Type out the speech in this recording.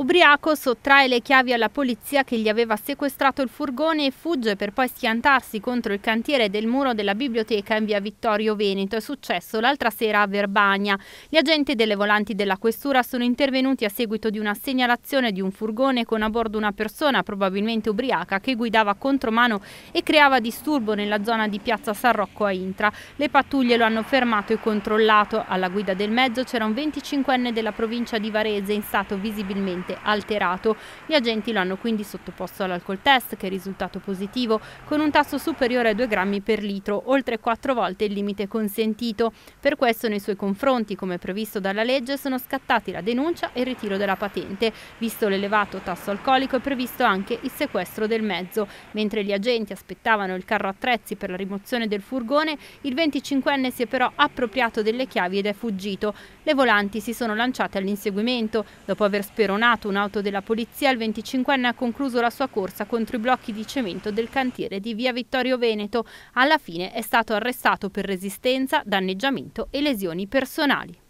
Ubriaco sottrae le chiavi alla polizia che gli aveva sequestrato il furgone e fugge per poi schiantarsi contro il cantiere del muro della biblioteca in via Vittorio Veneto. È successo l'altra sera a Verbania. Gli agenti delle volanti della questura sono intervenuti a seguito di una segnalazione di un furgone con a bordo una persona, probabilmente ubriaca, che guidava contromano e creava disturbo nella zona di piazza San Rocco a Intra. Le pattuglie lo hanno fermato e controllato. Alla guida del mezzo c'era un 25enne della provincia di Varese in stato visibilmente leggermente alterato. Gli agenti lo hanno quindi sottoposto all'alcol test, che è risultato positivo, con un tasso superiore a 2 grammi per litro, oltre 4 volte il limite consentito. Per questo nei suoi confronti, come previsto dalla legge, sono scattati la denuncia e il ritiro della patente. Visto l'elevato tasso alcolico è previsto anche il sequestro del mezzo. Mentre gli agenti aspettavano il carro attrezzi per la rimozione del furgone, il 25enne si è però appropriato delle chiavi ed è fuggito. Le volanti si sono lanciate all'inseguimento. Dopo aver speronato abbandonato un'auto della polizia, il 25enne ha concluso la sua corsa contro i blocchi di cemento del cantiere di via Vittorio Veneto. Alla fine è stato arrestato per resistenza, danneggiamento e lesioni personali.